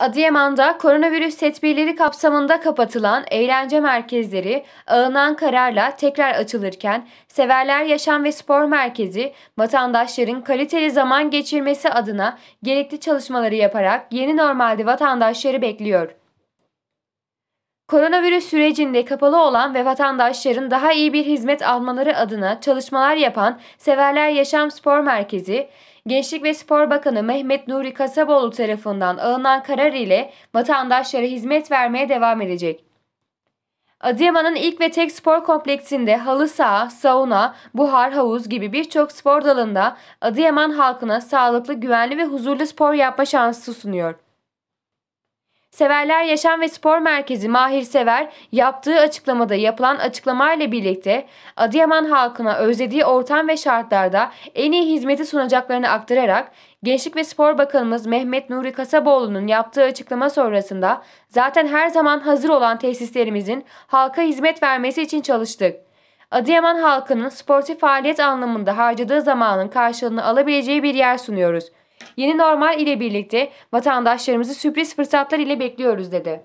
Adıyaman'da koronavirüs tedbirleri kapsamında kapatılan eğlence merkezleri alınan kararla tekrar açılırken Severler Yaşam ve Spor Merkezi vatandaşların kaliteli zaman geçirmesi adına gerekli çalışmaları yaparak yeni normalde vatandaşları bekliyor. Koronavirüs sürecinde kapalı olan ve vatandaşların daha iyi bir hizmet almaları adına çalışmalar yapan Severler Yaşam Spor Merkezi, Gençlik ve Spor Bakanı Mehmet Nuri Kasaboğlu tarafından alınan karar ile vatandaşlara hizmet vermeye devam edecek. Adıyaman'ın ilk ve tek spor kompleksinde halı saha, sauna, buhar, havuz gibi birçok spor dalında Adıyaman halkına sağlıklı, güvenli ve huzurlu spor yapma şansı sunuyor. Severler Yaşam ve Spor Merkezi Mahir Sever yaptığı açıklamada yapılan açıklamayla birlikte Adıyaman halkına özlediği ortam ve şartlarda en iyi hizmeti sunacaklarını aktararak Gençlik ve Spor Bakanımız Mehmet Nuri Kasaboğlu'nun yaptığı açıklama sonrasında zaten her zaman hazır olan tesislerimizin halka hizmet vermesi için çalıştık. Adıyaman halkının sportif faaliyet anlamında harcadığı zamanın karşılığını alabileceği bir yer sunuyoruz.'' Yeni normal ile birlikte vatandaşlarımızı sürpriz fırsatlar ile bekliyoruz dedi.